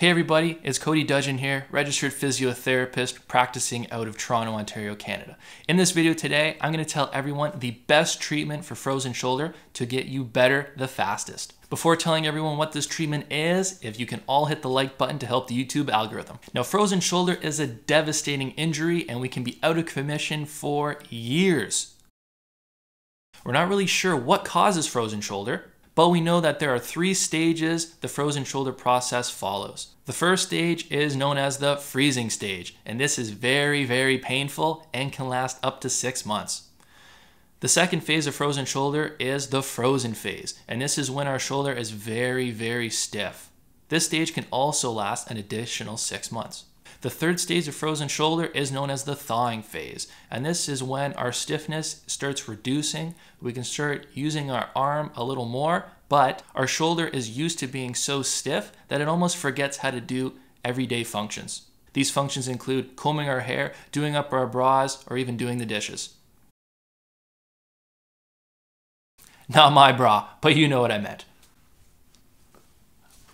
Hey everybody, it's Cody Dudgeon here, registered physiotherapist practicing out of Toronto, Ontario, Canada. In this video today, I'm gonna to tell everyone the best treatment for frozen shoulder to get you better the fastest. Before telling everyone what this treatment is, if you can all hit the like button to help the YouTube algorithm. Now, frozen shoulder is a devastating injury and we can be out of commission for years. We're not really sure what causes frozen shoulder, but we know that there are three stages the frozen shoulder process follows. The first stage is known as the freezing stage, and this is very, very painful and can last up to six months. The second phase of frozen shoulder is the frozen phase, and this is when our shoulder is very, very stiff. This stage can also last an additional six months. The third stage of frozen shoulder is known as the thawing phase. And this is when our stiffness starts reducing. We can start using our arm a little more, but our shoulder is used to being so stiff that it almost forgets how to do everyday functions. These functions include combing our hair, doing up our bras, or even doing the dishes. Not my bra, but you know what I meant.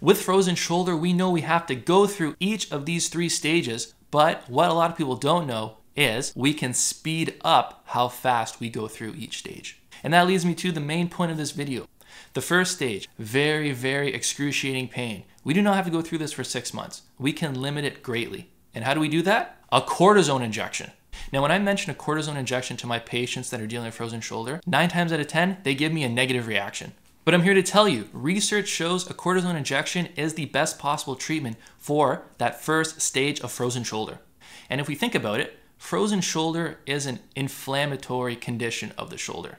With frozen shoulder, we know we have to go through each of these three stages, but what a lot of people don't know is we can speed up how fast we go through each stage. And that leads me to the main point of this video. The first stage, very, very excruciating pain. We do not have to go through this for six months. We can limit it greatly. And how do we do that? A cortisone injection. Now, when I mention a cortisone injection to my patients that are dealing with frozen shoulder, nine times out of 10, they give me a negative reaction. But I'm here to tell you, research shows a cortisone injection is the best possible treatment for that first stage of frozen shoulder. And if we think about it, frozen shoulder is an inflammatory condition of the shoulder.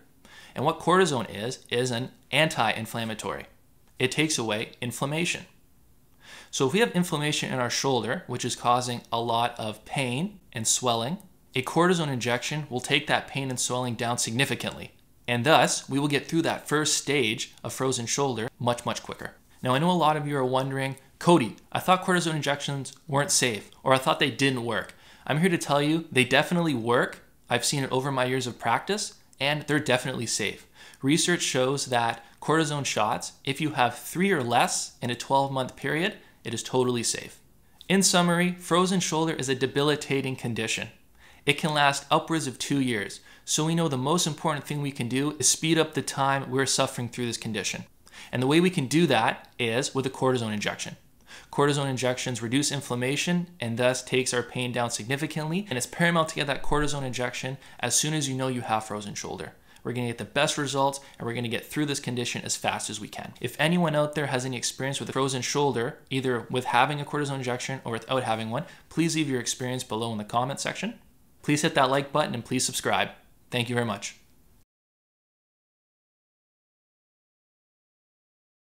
And what cortisone is, is an anti inflammatory. It takes away inflammation. So if we have inflammation in our shoulder, which is causing a lot of pain and swelling, a cortisone injection will take that pain and swelling down significantly and thus, we will get through that first stage of frozen shoulder much, much quicker. Now, I know a lot of you are wondering, Cody, I thought cortisone injections weren't safe, or I thought they didn't work. I'm here to tell you they definitely work. I've seen it over my years of practice, and they're definitely safe. Research shows that cortisone shots, if you have three or less in a 12 month period, it is totally safe. In summary, frozen shoulder is a debilitating condition. It can last upwards of two years. So we know the most important thing we can do is speed up the time we're suffering through this condition. And the way we can do that is with a cortisone injection. Cortisone injections reduce inflammation and thus takes our pain down significantly. And it's paramount to get that cortisone injection as soon as you know you have frozen shoulder. We're gonna get the best results and we're gonna get through this condition as fast as we can. If anyone out there has any experience with a frozen shoulder, either with having a cortisone injection or without having one, please leave your experience below in the comment section please hit that like button and please subscribe. Thank you very much.